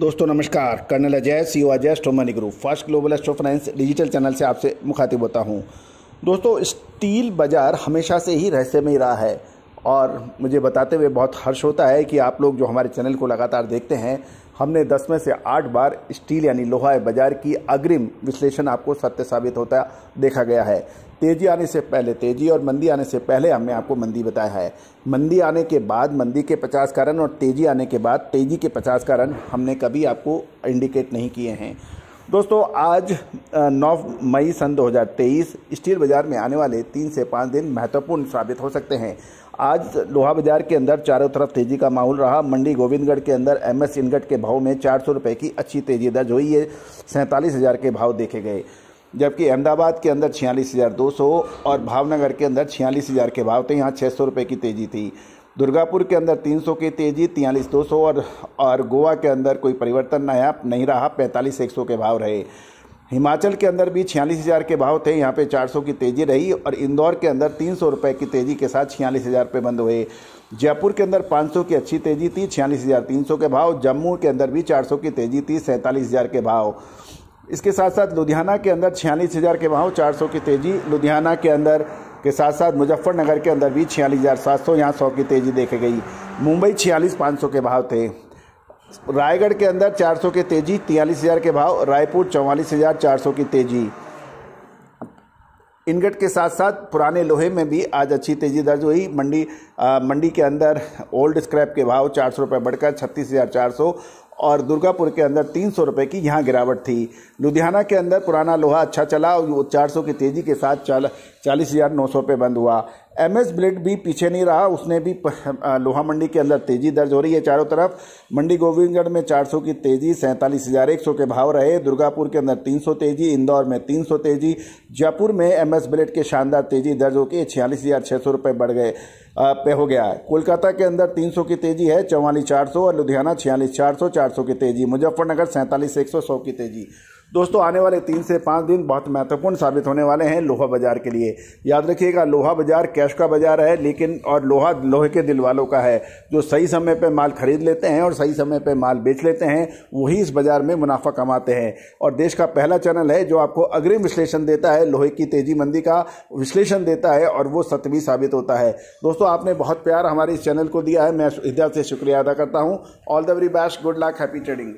दोस्तों नमस्कार colonel Ajay C O e Ajay astro money group first global astro finance digital channel से आपसे मुखातिब होता हूँ दोस्तों स्टील बाज़ार हमेशा से ही रहस्य में ही रहा है और मुझे बताते हुए बहुत हर्ष होता है कि आप लोग जो हमारे चैनल को लगातार देखते हैं हमने दस में से आठ बार स्टील यानी लोहा बाजार की अग्रिम विश्लेषण आपको सत्य साबित होता देखा गया है तेजी आने से पहले तेजी और मंदी आने से पहले हमने आपको मंदी बताया है मंदी आने के बाद मंदी के पचास कारण और तेजी आने के बाद तेजी के पचास कारण हमने कभी आपको इंडिकेट नहीं किए हैं दोस्तों आज 9 मई सन 2023 स्टील बाज़ार में आने वाले तीन से पाँच दिन महत्वपूर्ण साबित हो सकते हैं आज लोहा बाजार के अंदर चारों तरफ तेजी का माहौल रहा मंडी गोविंदगढ़ के अंदर एम एस इनगट के भाव में चार सौ रुपये की अच्छी तेजी दर्ज हुई है सैंतालीस हज़ार के भाव देखे गए जबकि अहमदाबाद के अंदर छियालीस हज़ार दो सौ और भावनगर के अंदर छियालीस हज़ार के भाव थे यहाँ छः सौ रुपये की तेजी थी दुर्गापुर के अंदर 300 की तेज़ी तियालीस दो सौ और और गोवा के अंदर कोई परिवर्तन नया नहीं रहा पैंतालीस एक सौ के भाव रहे हिमाचल के अंदर भी छियालीस हज़ार के भाव थे यहाँ पे 400 की तेज़ी रही और इंदौर के अंदर तीन सौ रुपये की तेज़ी के साथ छियालीस हज़ार पे बंद हुए जयपुर के अंदर 500 की अच्छी तेज़ी थी छियालीस हज़ार तीन सौ के भाव जम्मू के अंदर भी 400 की तेज़ी थी सैंतालीस हज़ार के भाव इसके साथ साथ लुधियाना के अंदर छियालीस हज़ार के भाव चार की तेज़ी लुधियाना के अंदर के साथ साथ मुजफ्फरनगर के अंदर भी छियालीस हज़ार सात सौ यहाँ सौ की तेज़ी देखी गई मुंबई छियालीस पाँच सौ के भाव थे रायगढ़ के अंदर चार सौ की तेज़ी तियालीस हज़ार के भाव रायपुर चौवालीस हज़ार चार सौ की तेज़ी इनगट के साथ साथ पुराने लोहे में भी आज अच्छी तेज़ी दर्ज हुई मंडी आ, मंडी के अंदर ओल्ड स्क्रैप के भाव चार सौ रुपये बढ़कर छत्तीस हज़ार चार सौ और दुर्गापुर के अंदर तीन सौ रुपये की यहाँ गिरावट थी लुधियाना के अंदर पुराना लोहा अच्छा चला और वो चार सौ की तेज़ी के साथ चाल चालीस हज़ार नौ सौ रुपये बंद हुआ एम एस ब्लेड भी पीछे नहीं रहा उसने भी लोहा मंडी के अंदर तेजी दर्ज हो रही है चारों तरफ मंडी गोविंदगढ़ में 400 की तेजी सैंतालीस हजार एक सौ के भाव रहे दुर्गापुर के अंदर 300 तेजी इंदौर में 300 तेजी जयपुर में एम एस ब्लेड के शानदार तेजी दर्ज होकर छियालीस हजार छः सौ रुपये बढ़ गए पे हो गया कोलकाता के अंदर 300 की तेजी है चौवालीस चार सौ और लुधियाना छियालीस चार सौ चार सौ की तेजी मुजफ्फरनगर सैंतालीस एक सौ सौ की तेजी दोस्तों आने वाले तीन से पाँच दिन बहुत महत्वपूर्ण साबित होने वाले हैं लोहा बाजार के लिए याद रखिएगा लोहा बाजार कैश का बाजार है लेकिन और लोहा लोहे के दिल वालों का है जो सही समय पर माल खरीद लेते हैं और सही समय पर माल बेच लेते हैं वही इस बाजार में मुनाफा कमाते हैं और देश का पहला चैनल है जो आपको अग्रिम विश्लेषण देता है लोहे की तेजी मंदी का विश्लेषण देता है और वो सत्य भी साबित होता है दोस्तों आपने बहुत प्यार हमारे इस चैनल को दिया है मैं हृदय से शुक्रिया अदा करता हूँ all the very best good luck happy trading